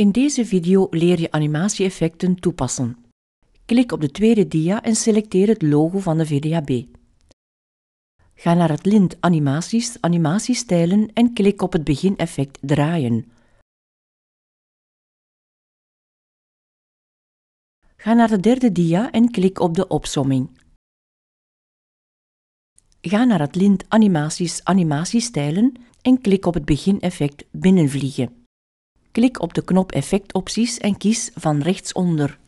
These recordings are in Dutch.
In deze video leer je animatie-effecten toepassen. Klik op de tweede dia en selecteer het logo van de VDAB. Ga naar het lint Animaties, Animatiestijlen en klik op het begineffect Draaien. Ga naar de derde dia en klik op de opsomming. Ga naar het lint Animaties, Animatiestijlen en klik op het begineffect Binnenvliegen. Klik op de knop Effectopties en kies van rechtsonder.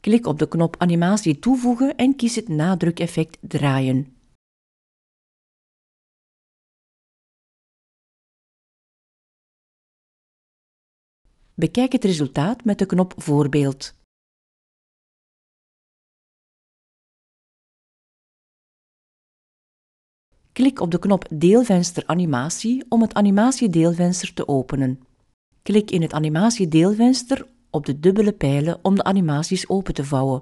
Klik op de knop Animatie toevoegen en kies het nadrukeffect Draaien. Bekijk het resultaat met de knop Voorbeeld. Klik op de knop Deelvenster Animatie om het animatiedeelvenster te openen. Klik in het animatiedeelvenster op de dubbele pijlen om de animaties open te vouwen.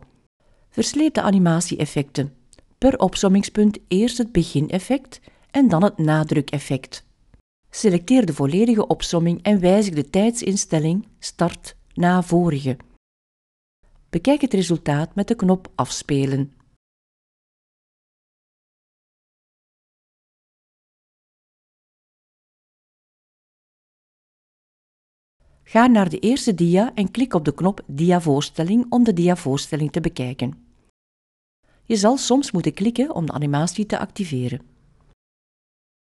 Versleep de animatie-effecten. Per opsommingspunt eerst het begineffect en dan het nadrukeffect. Selecteer de volledige opsomming en wijzig de tijdsinstelling Start na vorige. Bekijk het resultaat met de knop Afspelen. Ga naar de eerste dia en klik op de knop Diavoorstelling om de diavoorstelling te bekijken. Je zal soms moeten klikken om de animatie te activeren.